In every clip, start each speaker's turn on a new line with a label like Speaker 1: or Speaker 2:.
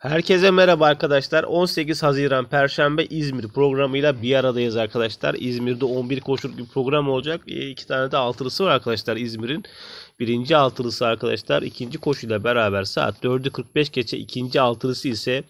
Speaker 1: Herkese merhaba arkadaşlar. 18 Haziran Perşembe İzmir programıyla bir aradayız arkadaşlar. İzmir'de 11 koşuluk bir program olacak. E, iki tane de altılısı var arkadaşlar İzmir'in. Birinci altılısı arkadaşlar ikinci koşuyla beraber saat 4:45 45 geçe ikinci altılısı ise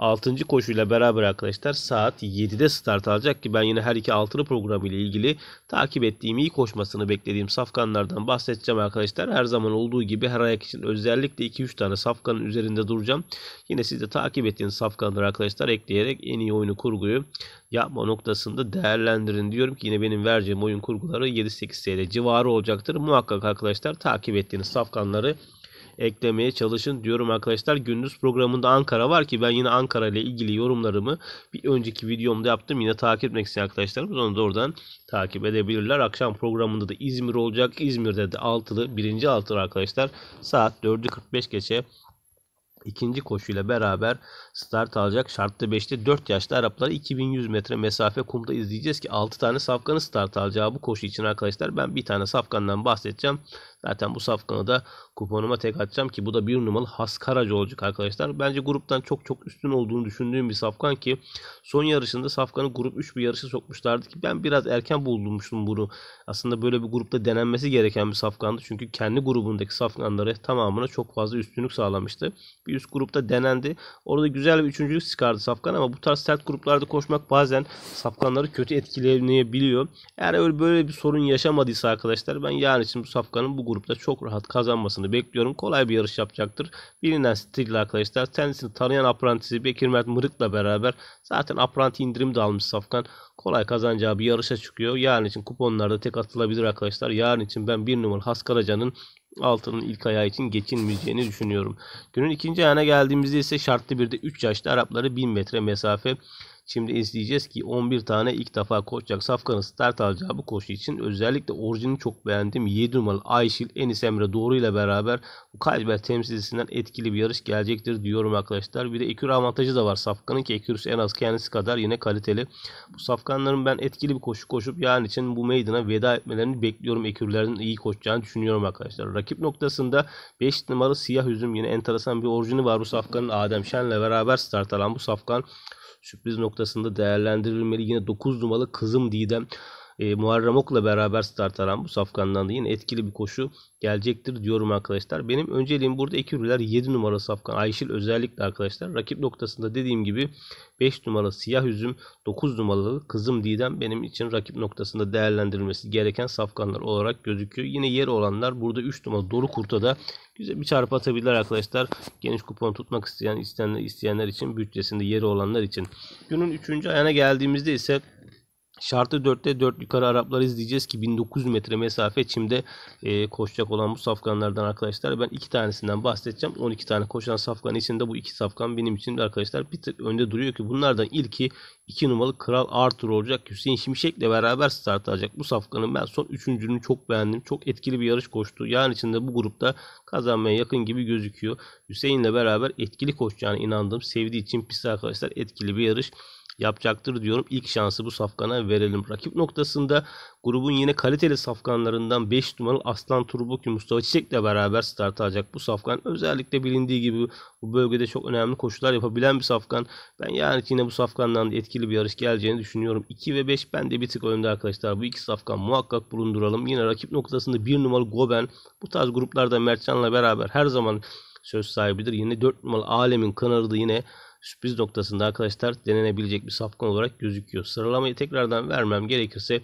Speaker 1: 6. koşuyla beraber arkadaşlar saat 7'de start alacak ki ben yine her iki altılı programı ile ilgili takip ettiğim iyi koşmasını beklediğim safkanlardan bahsedeceğim arkadaşlar. Her zaman olduğu gibi her ayak için özellikle 2-3 tane safkanın üzerinde duracağım. Yine siz de takip ettiğiniz safkanları arkadaşlar ekleyerek en iyi oyunu kurguyu yapma noktasında değerlendirin diyorum ki yine benim vereceğim oyun kurguları 7-8 TL civarı olacaktır. Muhakkak arkadaşlar takip ettiğiniz safkanları eklemeye çalışın diyorum arkadaşlar. Gündüz programında Ankara var ki ben yine Ankara ile ilgili yorumlarımı bir önceki videomda yaptım. Yine takip etmek isteyen arkadaşlarımız onu da oradan takip edebilirler. Akşam programında da İzmir olacak. İzmir'de de altılı birinci altılı arkadaşlar saat 4.45 geçe ikinci koşuyla beraber start alacak. Şartlı 5'te 4 yaşlı Arapları 2100 metre mesafe kumda izleyeceğiz ki 6 tane safkanın start alacağı bu koşu için arkadaşlar ben bir tane safkandan bahsedeceğim. Zaten bu safkanı da kuponuma tek atacağım ki bu da bir numaralı Has Karaca olacak arkadaşlar. Bence gruptan çok çok üstün olduğunu düşündüğüm bir safkan ki son yarışında safkanı grup 3 bir yarışa sokmuşlardı ki ben biraz erken buldumuştum bunu. Aslında böyle bir grupta denenmesi gereken bir safkandı. Çünkü kendi grubundaki safkanları tamamına çok fazla üstünlük sağlamıştı. Bir üst grupta denendi. Orada güzel bir üçüncülük çıkardı safkan ama bu tarz sert gruplarda koşmak bazen safkanları kötü etkileyebiliyor. Eğer öyle böyle bir sorun yaşamadıysa arkadaşlar ben yarın için bu safkanın bu grupta çok rahat kazanmasını bekliyorum. Kolay bir yarış yapacaktır. Bilinen stil arkadaşlar. Kendisini tanıyan Apprentice'i Bekir Mert Mırık'la beraber zaten Apprentice indirim de almış Safkan. Kolay kazanacağı bir yarışa çıkıyor. Yarın için kuponlarda tek atılabilir arkadaşlar. Yarın için ben bir numaralı Haskaraca'nın altının ilk ayağı için geçinmeyeceğini düşünüyorum. Günün ikinci ayağına geldiğimizde ise şartlı bir de 3 yaşlı Arapları 1000 metre mesafe Şimdi izleyeceğiz ki 11 tane ilk defa koşacak Safkan'ın start alacağı bu koşu için özellikle orijini çok beğendim. 7 numaralı Ayşil Enis Emre Doğru ile beraber bu Kalber temsilcisinden etkili bir yarış gelecektir diyorum arkadaşlar. Bir de ekür avantajı da var Safkan'ın ki ekürüsü en az kendisi kadar yine kaliteli. Bu Safkanların ben etkili bir koşu koşup yarın için bu meydana veda etmelerini bekliyorum. Ekürlerin iyi koşacağını düşünüyorum arkadaşlar. Rakip noktasında 5 numaralı Siyah Üzüm yine enteresan bir orijini var bu Safkan'ın Adem Şen ile beraber start alan bu Safkan sürpriz noktası noktasında değerlendirilmeli. Yine 9 numaralı Kızım Didem e, Muharrem Ok'la beraber start alan bu safkandan da yine etkili bir koşu gelecektir diyorum arkadaşlar. Benim önceliğim burada ekürüler 7 numara safkan Ayşil özellikle arkadaşlar. Rakip noktasında dediğim gibi 5 numara siyah üzüm 9 numaralı kızım Didem benim için rakip noktasında değerlendirilmesi gereken safkanlar olarak gözüküyor. Yine yer olanlar burada 3 numara Doru Kurt'a da güzel bir çarpı atabilirler arkadaşlar. Geniş kupon tutmak isteyen isteyenler, isteyenler için bütçesinde yeri olanlar için. Günün 3. ayağına geldiğimizde ise Şartı 4'te 4 yukarı Arapları izleyeceğiz ki 1900 metre mesafe çimde e, koşacak olan bu safkanlardan arkadaşlar. Ben iki tanesinden bahsedeceğim. 12 tane koşan safkan içinde bu iki safkan benim için de arkadaşlar bir tık önde duruyor ki bunlardan ilki 2 numaralı Kral Arthur olacak. Hüseyin Şimşek ile beraber start alacak. Bu safkanın ben son üçüncünü çok beğendim. Çok etkili bir yarış koştu. yarın içinde bu grupta kazanmaya yakın gibi gözüküyor. Hüseyin ile beraber etkili koşacağına inandım. Sevdiği için pist arkadaşlar etkili bir yarış yapacaktır diyorum. İlk şansı bu safkana verelim. Rakip noktasında grubun yine kaliteli safkanlarından 5 numaralı Aslan Turbukü Mustafa Çiçek'le beraber start alacak. Bu safkan özellikle bilindiği gibi bu bölgede çok önemli koşular yapabilen bir safkan. Ben yani yine bu safkandan etkili bir yarış geleceğini düşünüyorum. 2 ve 5 ben de bir tık önde arkadaşlar. Bu iki safkan muhakkak bulunduralım. Yine rakip noktasında 1 numaralı Goben. Bu tarz gruplarda Mertcan'la beraber her zaman söz sahibidir. Yine 4 numaralı Alem'in kanarı da yine sürpriz noktasında arkadaşlar denenebilecek bir safkan olarak gözüküyor. Sıralamayı tekrardan vermem gerekirse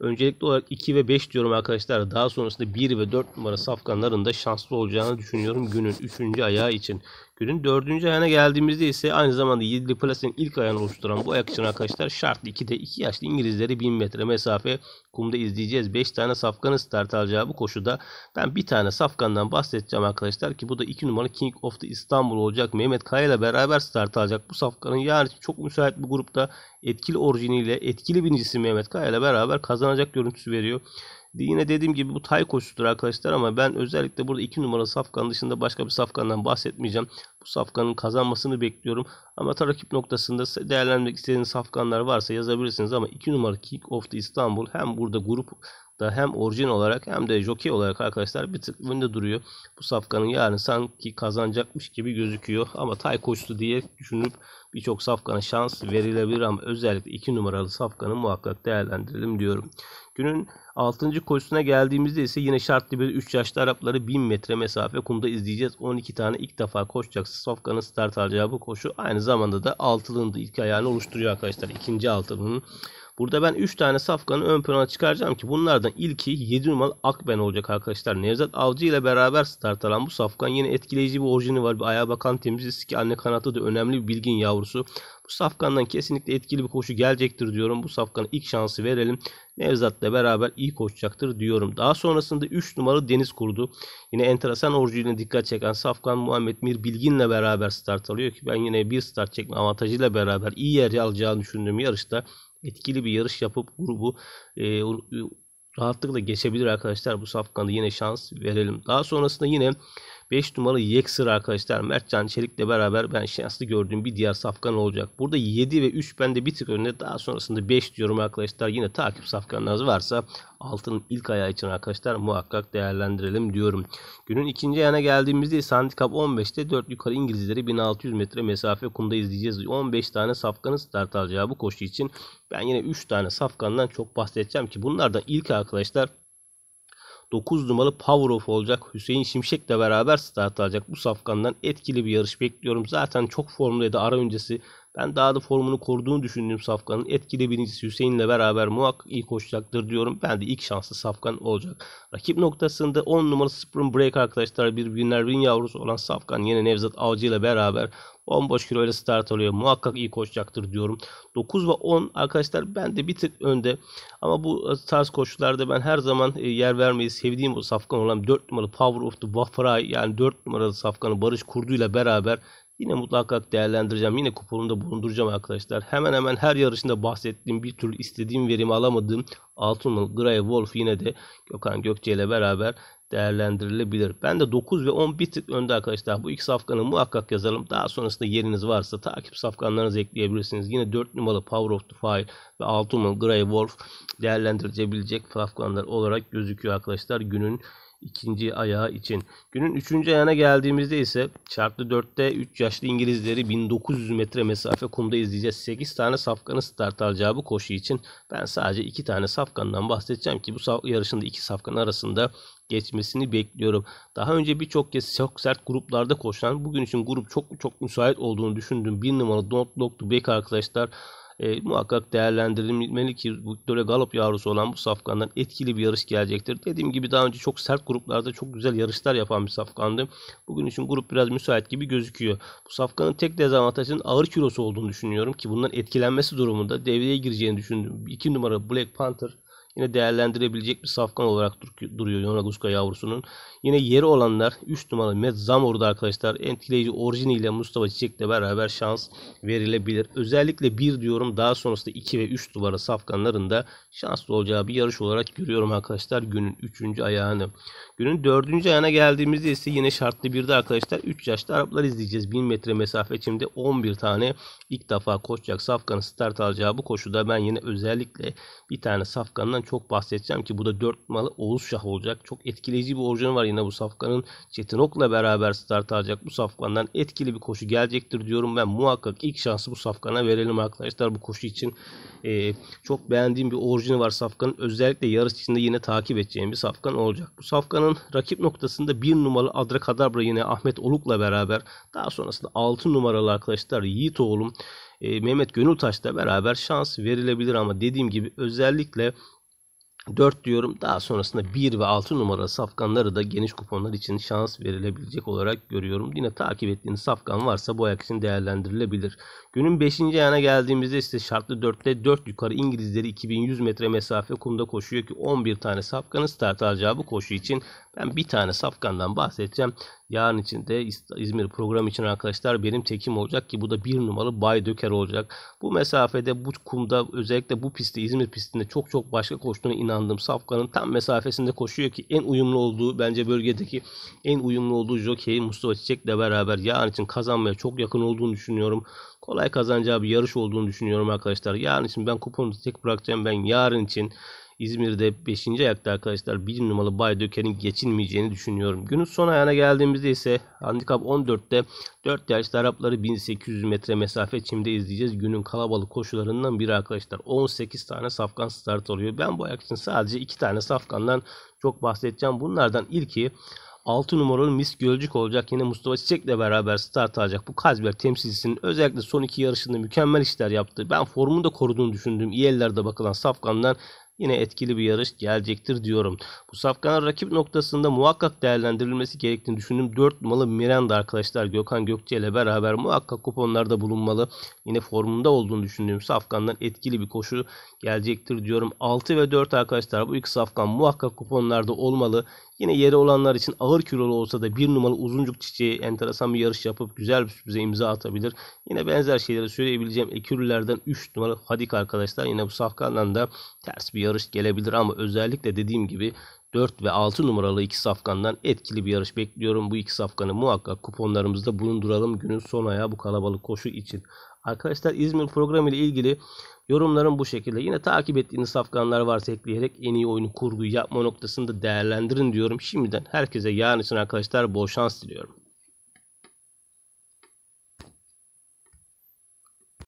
Speaker 1: öncelikli olarak 2 ve 5 diyorum arkadaşlar. Daha sonrasında 1 ve 4 numara safkanların da şanslı olacağını düşünüyorum günün 3. ayağı için. Günün 4. ayağına geldiğimizde ise aynı zamanda 7'li plasenin ilk ayağını oluşturan bu ayak için arkadaşlar şartlı 2'de 2 yaşlı İngilizleri 1000 metre mesafe kumda izleyeceğiz. 5 tane safkanın start alacağı bu koşuda ben bir tane safkandan bahsedeceğim arkadaşlar ki bu da 2 numara King of the İstanbul olacak. Mehmet Kaya ile beraber start kurtaracak. Bu safkanın yarın çok müsait bir grupta etkili orijiniyle etkili birincisi Mehmet Kaya ile beraber kazanacak görüntüsü veriyor. Yine dediğim gibi bu tay koşusudur arkadaşlar ama ben özellikle burada 2 numaralı safkan dışında başka bir safkandan bahsetmeyeceğim. Bu safkanın kazanmasını bekliyorum. Ama rakip noktasında değerlendirmek istediğiniz safkanlar varsa yazabilirsiniz ama 2 numara King of the İstanbul hem burada grup da hem orijin olarak hem de jockey olarak arkadaşlar bir tık önde duruyor. Bu safkanın yani sanki kazanacakmış gibi gözüküyor. Ama tay koştu diye düşünüp birçok safkana şans verilebilir ama özellikle 2 numaralı safkanı muhakkak değerlendirelim diyorum. Günün 6. koşusuna geldiğimizde ise yine şartlı bir 3 yaşlı Arapları 1000 metre mesafe kumda izleyeceğiz. 12 tane ilk defa koşacak Safkan'ın start alacağı bu koşu aynı zamanda da altılının ilk ayağını oluşturuyor arkadaşlar. ikinci altılının Burada ben 3 tane safkanı ön plana çıkaracağım ki bunlardan ilki 7 numaralı Akben olacak arkadaşlar. Nevzat Avcı ile beraber start alan bu safkan yine etkileyici bir orijini var. Bir ayağa bakan temiz riski anne kanatı da önemli bir bilgin yavrusu. Bu safkandan kesinlikle etkili bir koşu gelecektir diyorum. Bu safkana ilk şansı verelim. Nevzat ile beraber iyi koşacaktır diyorum. Daha sonrasında 3 numaralı Deniz Kurdu. Yine enteresan orucuyla dikkat çeken Safkan Muhammed Mir Bilgin ile beraber start alıyor ki ben yine bir start çekme avantajıyla beraber iyi yer alacağını düşündüğüm yarışta etkili bir yarış yapıp grubu e, e rahatlıkla geçebilir arkadaşlar. Bu safkanda yine şans verelim. Daha sonrasında yine 5 numara Yeksir arkadaşlar. Mertcan Çelik'le beraber ben şanslı gördüğüm bir diğer safkan olacak. Burada 7 ve 3 bende bir tık önünde. Daha sonrasında 5 diyorum arkadaşlar. Yine takip safkanlarınız varsa altının ilk ayağı için arkadaşlar muhakkak değerlendirelim diyorum. Günün ikinci yana geldiğimizde ise 15'te 4 yukarı İngilizleri 1600 metre mesafe kumda izleyeceğiz. 15 tane safkanın start alacağı bu koşu için ben yine 3 tane safkandan çok bahsedeceğim ki bunlardan ilk arkadaşlar 9 numaralı Power Off olacak. Hüseyin Şimşek de beraber start alacak. Bu safkandan etkili bir yarış bekliyorum. Zaten çok formdaydı. Ara öncesi ben daha da formunu koruduğunu düşündüğüm Safkan'ın etkili birincisi Hüseyin'le beraber muhakkak ilk koşacaktır diyorum. Ben de ilk şanslı Safkan olacak. Rakip noktasında 10 numaralı Sprint Break arkadaşlar bir günler bin yavrusu olan Safkan yine Nevzat Avcı ile beraber 15 kilo ile start alıyor. Muhakkak iyi koşacaktır diyorum. 9 ve 10 arkadaşlar ben de bir tık önde. Ama bu tarz koşularda ben her zaman e, yer vermeyi sevdiğim o safkan olan 4 numaralı Power of the Buffalo yani 4 numaralı safkanı Barış Kurdu ile beraber Yine mutlaka değerlendireceğim. Yine kuponumda bulunduracağım arkadaşlar. Hemen hemen her yarışında bahsettiğim bir türlü istediğim verimi alamadığım Altınol Grey Wolf yine de Gökhan Gökçe ile beraber değerlendirilebilir. Ben de 9 ve 10 bir tık önde arkadaşlar. Bu iki safkanı muhakkak yazalım. Daha sonrasında yeriniz varsa takip safkanlarınızı ekleyebilirsiniz. Yine 4 numaralı Power of the Fire ve 6 numaralı Grey Wolf değerlendirilebilecek safkanlar olarak gözüküyor arkadaşlar. Günün ikinci ayağı için. Günün üçüncü ayağına geldiğimizde ise çarpı dörtte 3 yaşlı İngilizleri 1900 metre mesafe kumda izleyeceğiz. 8 tane safkanın start alacağı bu koşu için ben sadece 2 tane safkandan bahsedeceğim ki bu yarışında 2 safkan arasında geçmesini bekliyorum. Daha önce birçok kez çok sert gruplarda koşan bugün için grup çok çok müsait olduğunu düşündüğüm bir numaralı Don't Look to Back arkadaşlar e, muhakkak değerlendirilmeli ki Victoria Gallup yavrusu olan bu safkandan etkili bir yarış gelecektir. Dediğim gibi daha önce çok sert gruplarda çok güzel yarışlar yapan bir safkandı. Bugün için grup biraz müsait gibi gözüküyor. Bu safkanın tek dezavantajının ağır kilosu olduğunu düşünüyorum ki bundan etkilenmesi durumunda devreye gireceğini düşündüm. 2 numara Black Panther Yine değerlendirebilecek bir safkan olarak duruyor Yonaguska yavrusunun. Yine yeri olanlar 3 numaralı Met Zamor'da arkadaşlar. Etkileyici orijiniyle Mustafa Çiçek'le beraber şans verilebilir. Özellikle 1 diyorum daha sonrasında 2 ve 3 numara safkanların şanslı olacağı bir yarış olarak görüyorum arkadaşlar günün 3. ayağını. Günün 4. ayağına geldiğimizde ise yine şartlı 1'de arkadaşlar 3 yaşta Araplar izleyeceğiz. 1000 metre mesafe içinde 11 tane ilk defa koşacak safkanın start alacağı bu koşuda ben yine özellikle bir tane safkandan çok bahsedeceğim ki bu da 4 numaralı Oğuz Şah olacak. Çok etkileyici bir orijinal var yine bu safkanın. Çetin Ok'la beraber start alacak bu safkandan etkili bir koşu gelecektir diyorum ben muhakkak ilk şansı bu safkana verelim arkadaşlar bu koşu için. E, çok beğendiğim bir orijinal var safkanın. Özellikle yarış içinde yine takip edeceğim bir safkan olacak. Bu safkanın rakip noktasında 1 numaralı Adra Kadabra yine Ahmet Oluk'la beraber daha sonrasında 6 numaralı arkadaşlar Yiğit oğlum e, Mehmet Gönültaş'la beraber şans verilebilir ama dediğim gibi özellikle 4 diyorum. Daha sonrasında 1 ve 6 numaralı safkanları da geniş kuponlar için şans verilebilecek olarak görüyorum. Yine takip ettiğiniz safkan varsa bu ayak için değerlendirilebilir. Günün 5. ayağına geldiğimizde ise şartlı 4'te 4 yukarı İngilizleri 2100 metre mesafe kumda koşuyor ki 11 tane safkanın start alacağı bu koşu için ben bir tane safkandan bahsedeceğim. Yarın için de İzmir programı için arkadaşlar benim tekim olacak ki bu da bir numaralı Bay Döker olacak. Bu mesafede bu kumda özellikle bu pistte İzmir pistinde çok çok başka koştuğuna inandım. Safkan'ın tam mesafesinde koşuyor ki en uyumlu olduğu bence bölgedeki en uyumlu olduğu jockey Mustafa Çiçek'le beraber yarın için kazanmaya çok yakın olduğunu düşünüyorum. Kolay kazanacağı bir yarış olduğunu düşünüyorum arkadaşlar. Yarın için ben kuponu tek bırakacağım. Ben yarın için İzmir'de 5. ayakta arkadaşlar 1 numaralı Bay Döker'in geçinmeyeceğini düşünüyorum. Günün son ayağına geldiğimizde ise handikap 14'te 4 yaşlı Arapları 1800 metre mesafe çimde izleyeceğiz. Günün kalabalık koşularından biri arkadaşlar. 18 tane safkan start oluyor. Ben bu ayak için sadece 2 tane safkandan çok bahsedeceğim. Bunlardan ilki 6 numaralı Mis Gölcük olacak. Yine Mustafa Çiçek Çiçek'le beraber start alacak. Bu Kazber temsilcisinin özellikle son iki yarışında mükemmel işler yaptı. Ben formunu da koruduğunu düşündüğüm iyi ellerde bakılan Safkan'dan yine etkili bir yarış gelecektir diyorum. Bu safkanın rakip noktasında muhakkak değerlendirilmesi gerektiğini düşündüm. 4 malı Miranda arkadaşlar Gökhan Gökçe ile beraber muhakkak kuponlarda bulunmalı. Yine formunda olduğunu düşündüğüm safkandan etkili bir koşu gelecektir diyorum. 6 ve 4 arkadaşlar bu iki safkan muhakkak kuponlarda olmalı. Yine yere olanlar için ağır kilolu olsa da bir numaralı uzuncuk çiçeği enteresan bir yarış yapıp güzel bir sürprize imza atabilir. Yine benzer şeyleri söyleyebileceğim ekürülerden 3 numaralı Hadik arkadaşlar. Yine bu safkandan da ters bir yarış gelebilir ama özellikle dediğim gibi 4 ve 6 numaralı iki safkandan etkili bir yarış bekliyorum. Bu iki safkanı muhakkak kuponlarımızda bulunduralım günün son ayağı bu kalabalık koşu için. Arkadaşlar İzmir programı ile ilgili Yorumlarım bu şekilde. Yine takip ettiğiniz safkanlar varsa ekleyerek en iyi oyunu kurguyu yapma noktasında değerlendirin diyorum. Şimdiden herkese yarın için arkadaşlar bol şans diliyorum.